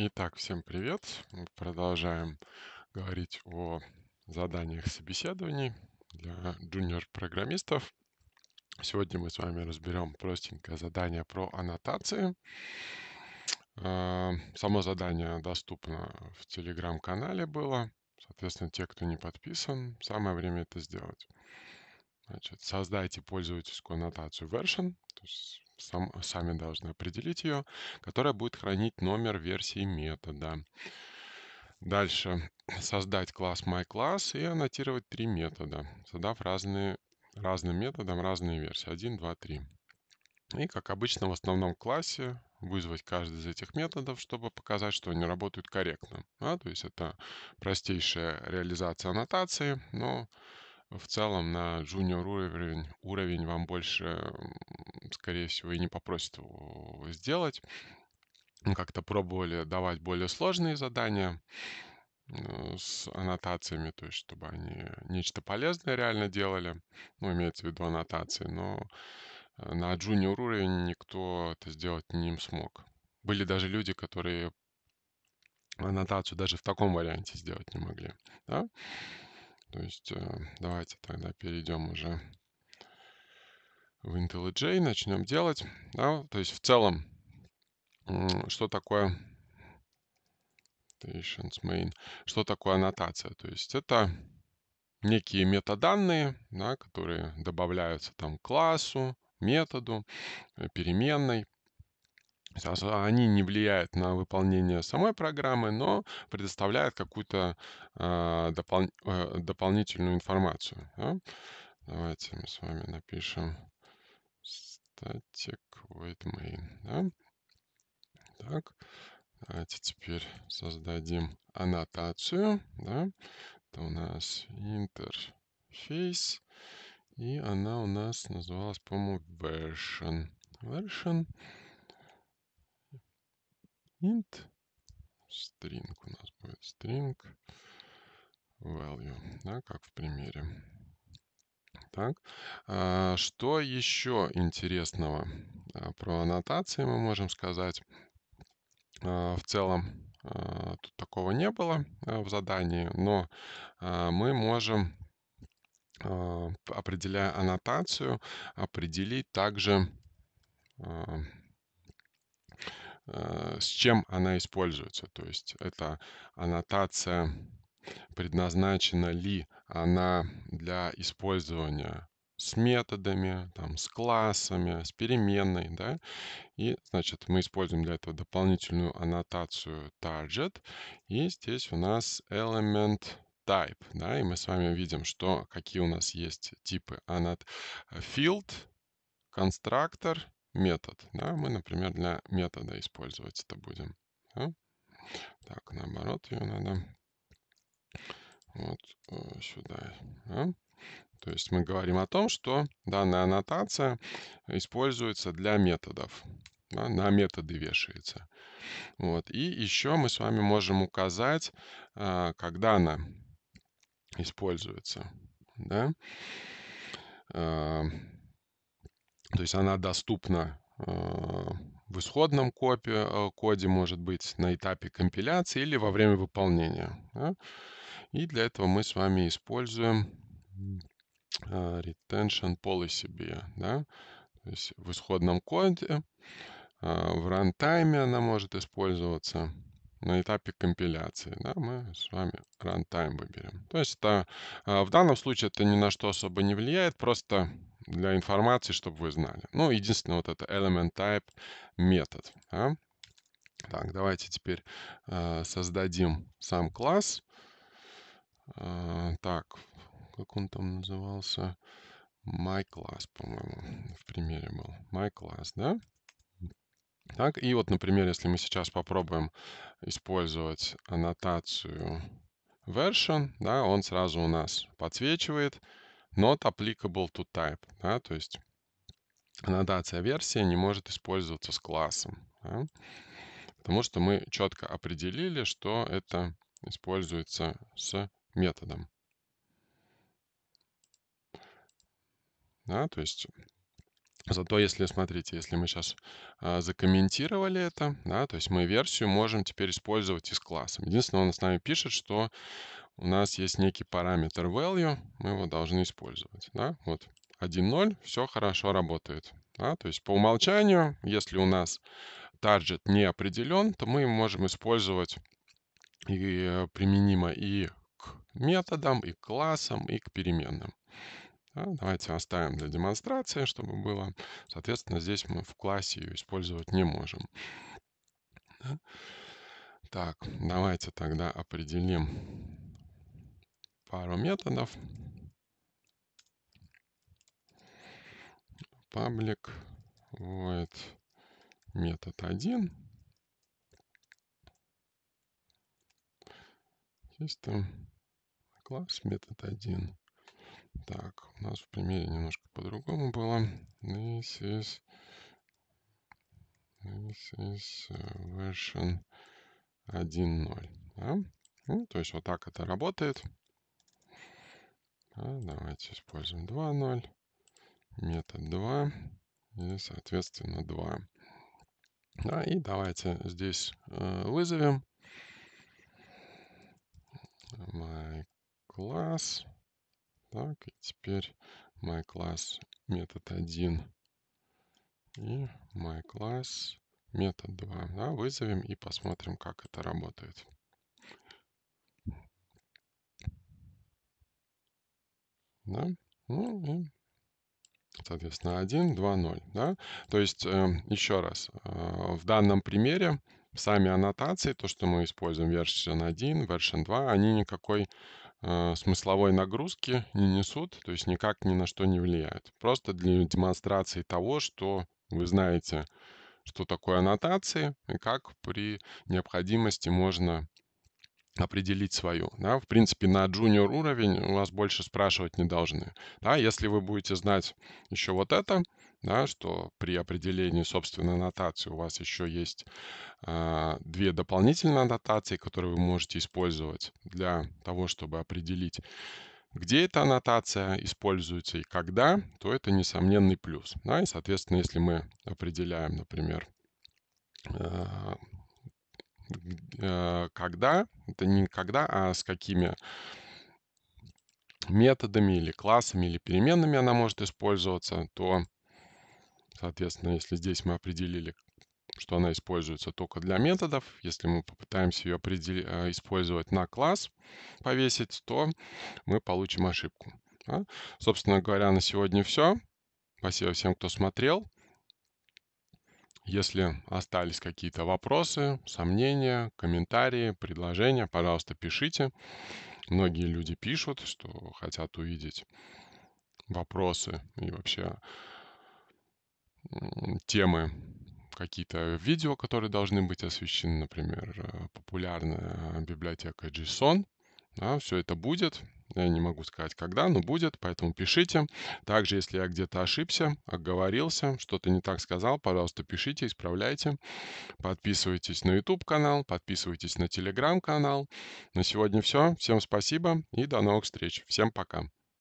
Итак, всем привет! Мы продолжаем говорить о заданиях собеседований для джуниор-программистов. Сегодня мы с вами разберем простенькое задание про аннотации. А, само задание доступно в телеграм-канале было. Соответственно, те, кто не подписан, самое время это сделать. Значит, создайте пользовательскую аннотацию version, то есть сам, сами должны определить ее, которая будет хранить номер версии метода. Дальше создать класс myClass и аннотировать три метода, задав разные, разным методам разные версии. 1, 2, 3. И, как обычно, в основном классе вызвать каждый из этих методов, чтобы показать, что они работают корректно. А, то есть это простейшая реализация аннотации, но в целом на junior уровень, уровень вам больше, скорее всего, и не попросят его сделать. Как-то пробовали давать более сложные задания э, с аннотациями, то есть чтобы они нечто полезное реально делали, ну, имеется в виду аннотации, но э, на junior уровень никто это сделать не смог. Были даже люди, которые аннотацию даже в таком варианте сделать не могли. Да? То есть э, давайте тогда перейдем уже в IntelliJ, начнем делать. Да? То есть в целом, что такое main. Что такое аннотация? То есть это некие метаданные, да, которые добавляются там к классу, методу, э, переменной. Они не влияют на выполнение самой программы, но предоставляют какую-то а, допол э, дополнительную информацию. Давайте мы с вами напишем static void main. Да? Так, давайте теперь создадим аннотацию. Да? Это у нас интерфейс. И она у нас называлась, по-моему, version. Version int string у нас будет string value, да, как в примере. Так, а, что еще интересного а, про аннотации мы можем сказать? А, в целом тут такого не было в задании, но мы можем, определяя аннотацию, определить также Э, с чем она используется. То есть это аннотация, предназначена ли она для использования с методами, там, с классами, с переменной, да, и, значит, мы используем для этого дополнительную аннотацию target, и здесь у нас element type, да, и мы с вами видим, что какие у нас есть типы аннот э, field, конструктор метод. Да? Мы, например, для метода использовать это будем. Да? Так, наоборот, ее надо вот э, сюда. Да? То есть мы говорим о том, что данная аннотация используется для методов. Да, на методы вешается. Вот. И еще мы с вами можем указать, э, когда она используется. Да? Э, то есть она доступна а, в исходном копе, а, коде, может быть, на этапе компиляции или во время выполнения. И для этого мы с вами используем а, retention policy B. Да? То есть в исходном коде, в рантайме она может использоваться, на этапе компиляции. Да, мы с вами рантайм выберем. То есть это, в данном случае это ни на что особо не влияет, просто для информации, чтобы вы знали. Ну, единственное, вот это element type метод. Да? Так, давайте теперь э, создадим сам класс. Э, так, как он там назывался? My class, по-моему, в примере был. My class, да? Так, и вот, например, если мы сейчас попробуем использовать аннотацию version, да, он сразу у нас подсвечивает not applicable to type, да, то есть аннотация версии не может использоваться с классом, да, потому что мы четко определили, что это используется с методом. Да, то есть Зато если, смотрите, если мы сейчас а, закомментировали это, да, то есть мы версию можем теперь использовать и с классом. Единственное, он с нами пишет, что у нас есть некий параметр value, мы его должны использовать. Да? Вот 1.0, все хорошо работает. Да? То есть по умолчанию, если у нас target не определен, то мы можем использовать и применимо и к методам, и к классам, и к переменным. Да? Давайте оставим для демонстрации, чтобы было. Соответственно, здесь мы в классе ее использовать не можем. Да? Так, давайте тогда определим пару методов. Public void метод 1. System класс метод 1. Так, у нас в примере немножко по-другому было. This is, this is э, version 1.0. Да? Ну, то есть вот так это работает. Ну, давайте используем 2.0, метод 2 и, соответственно, 2. Да, и давайте здесь э, вызовем my class. Так, и теперь my class метод 1 и my class метод 2. Да, вызовем и посмотрим, как это работает. Да? Ну и, Соответственно, 1, 2, 0. Да? То есть, эм, еще раз, э, в данном примере сами аннотации, то, что мы используем version 1, version 2, они никакой э, смысловой нагрузки не несут, то есть никак ни на что не влияют. Просто для демонстрации того, что вы знаете, что такое аннотации и как при необходимости можно определить свою. Да? В принципе, на junior уровень у вас больше спрашивать не должны. Да? Если вы будете знать еще вот это, да, что при определении собственной аннотации у вас еще есть э, две дополнительные аннотации, которые вы можете использовать для того, чтобы определить, где эта аннотация используется и когда, то это несомненный плюс. Да? И, соответственно, если мы определяем, например, а, Э, когда, это не когда, а с какими методами или классами или переменными она может использоваться, то, соответственно, если здесь мы определили, что она используется только для методов, если мы попытаемся ее э, использовать на класс, повесить, то мы получим ошибку. Да? Собственно говоря, на сегодня все. Спасибо всем, кто смотрел. Если остались какие-то вопросы, сомнения, комментарии, предложения, пожалуйста, пишите. Многие люди пишут, что хотят увидеть вопросы и вообще темы какие-то видео, которые должны быть освещены, например, э, популярная э, библиотека JSON – да, все это будет. Я не могу сказать, когда, но будет, поэтому пишите. Также, если я где-то ошибся, оговорился, что-то не так сказал, пожалуйста, пишите, исправляйте. Подписывайтесь на YouTube-канал, подписывайтесь на Telegram-канал. На сегодня все. Всем спасибо и до новых встреч. Всем пока.